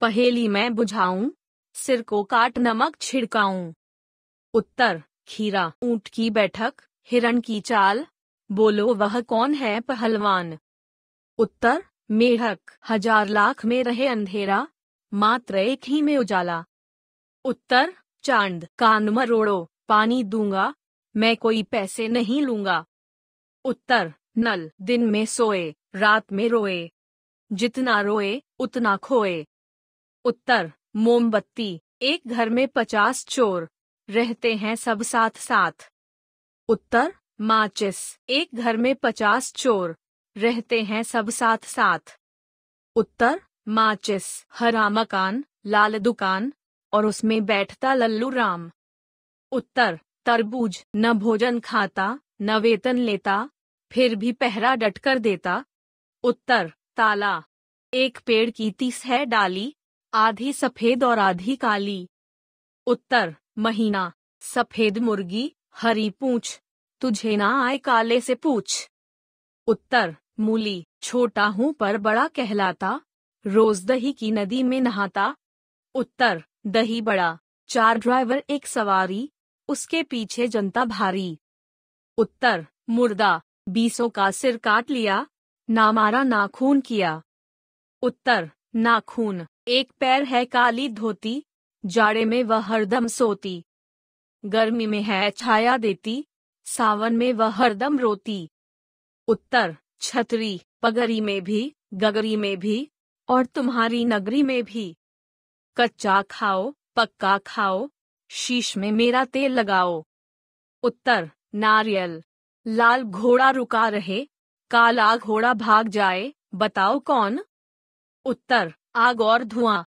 पहेली मैं बुझाऊं सिर को काट नमक छिड़काऊं उत्तर खीरा ऊंट की बैठक हिरण की चाल बोलो वह कौन है पहलवान उत्तर मेढक हजार लाख में रहे अंधेरा मात्र एक ही में उजाला उत्तर चांद कान मरोड़ो पानी दूंगा मैं कोई पैसे नहीं लूंगा उत्तर नल दिन में सोए रात में रोए जितना रोए उतना खोए उत्तर मोमबत्ती एक घर में पचास चोर रहते हैं सब साथ साथ उत्तर माचिस एक घर में पचास चोर रहते हैं सब साथ साथ उत्तर माचिस हरा मकान लाल दुकान और उसमें बैठता लल्लू राम उत्तर तरबूज न भोजन खाता न वेतन लेता फिर भी पहरा डटकर देता उत्तर ताला एक पेड़ की तीस है डाली आधी सफेद और आधी काली उत्तर महीना सफेद मुर्गी हरी पूछ तुझे ना आए काले से पूछ उत्तर मूली छोटा हूँ पर बड़ा कहलाता रोज दही की नदी में नहाता उत्तर दही बड़ा चार ड्राइवर एक सवारी उसके पीछे जनता भारी उत्तर मुर्दा बीसों का सिर काट लिया नामारा नाखून किया उत्तर नाखून एक पैर है काली धोती जाड़े में वह हरदम सोती गर्मी में है छाया देती सावन में वह हरदम रोती उत्तर छतरी पगरी में भी गगरी में भी और तुम्हारी नगरी में भी कच्चा खाओ पक्का खाओ शीश में मेरा तेल लगाओ उत्तर नारियल लाल घोड़ा रुका रहे काला घोड़ा भाग जाए बताओ कौन उत्तर आग और धुआं